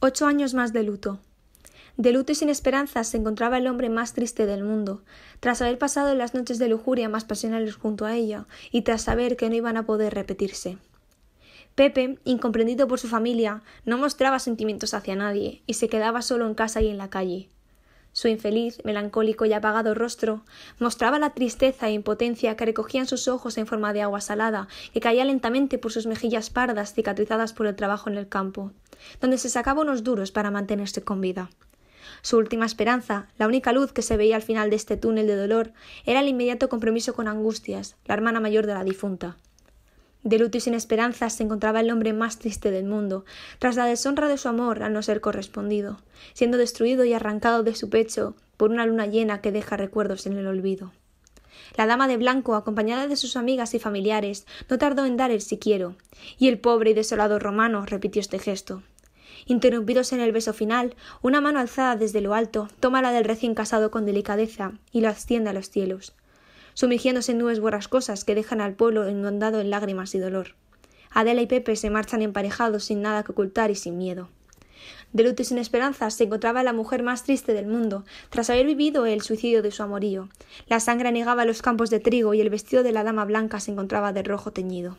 Ocho años más de luto. De luto y sin esperanzas se encontraba el hombre más triste del mundo, tras haber pasado las noches de lujuria más pasionales junto a ella, y tras saber que no iban a poder repetirse. Pepe, incomprendido por su familia, no mostraba sentimientos hacia nadie, y se quedaba solo en casa y en la calle. Su infeliz, melancólico y apagado rostro mostraba la tristeza e impotencia que recogían sus ojos en forma de agua salada, que caía lentamente por sus mejillas pardas cicatrizadas por el trabajo en el campo, donde se sacaba unos duros para mantenerse con vida. Su última esperanza, la única luz que se veía al final de este túnel de dolor, era el inmediato compromiso con Angustias, la hermana mayor de la difunta. De luto y sin esperanzas se encontraba el hombre más triste del mundo, tras la deshonra de su amor al no ser correspondido, siendo destruido y arrancado de su pecho por una luna llena que deja recuerdos en el olvido. La dama de blanco, acompañada de sus amigas y familiares, no tardó en dar el si quiero, y el pobre y desolado romano repitió este gesto. Interrumpidos en el beso final, una mano alzada desde lo alto toma la del recién casado con delicadeza y lo asciende a los cielos sumigiéndose en nubes borrascosas que dejan al pueblo inundado en lágrimas y dolor. Adela y Pepe se marchan emparejados sin nada que ocultar y sin miedo. De luto y sin esperanza se encontraba la mujer más triste del mundo, tras haber vivido el suicidio de su amorío. La sangre anegaba los campos de trigo y el vestido de la dama blanca se encontraba de rojo teñido.